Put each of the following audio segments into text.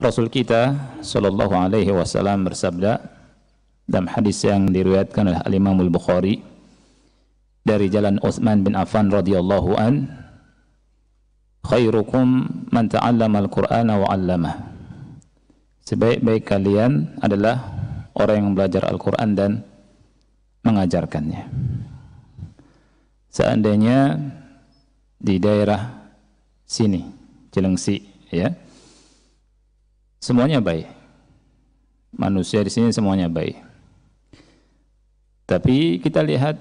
Rasul kita Shallallahu Alaihi Wasallam bersabda dalam hadis yang diriwayatkan oleh Al Imam Al Bukhari dari jalan Utsman bin Affan radhiyallahu an khairukum man ta'allama al-Qur'ana wa 'allamah sebaik-baik kalian adalah orang yang belajar Al-Qur'an dan mengajarkannya seandainya di daerah sini Cilengsi ya Semuanya baik. Manusia di sini semuanya baik. Tapi kita lihat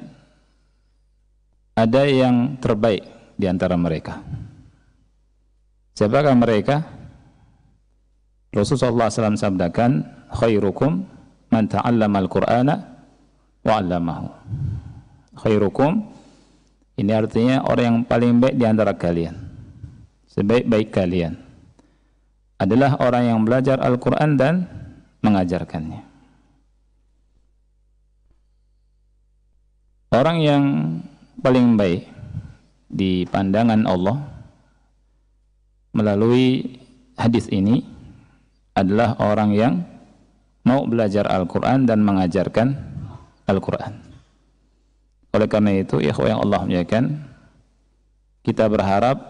ada yang terbaik di antara mereka. Siapakah mereka? Rasulullah SAW sabdakan, khairukum man ta'allama al-Qur'ana wa 'allamahu. Khairukum ini artinya orang yang paling baik di antara kalian. Sebaik-baik kalian adalah orang yang belajar Al-Quran dan mengajarkannya. Orang yang paling baik di pandangan Allah melalui hadis ini adalah orang yang mau belajar Al-Quran dan mengajarkan Al-Quran. Oleh karena itu, ikhwah yang Allah muliakan, kita berharap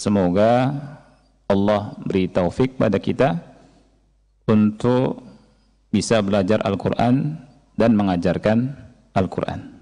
semoga Allah beri taufik pada kita untuk bisa belajar Al-Quran dan mengajarkan Al-Quran.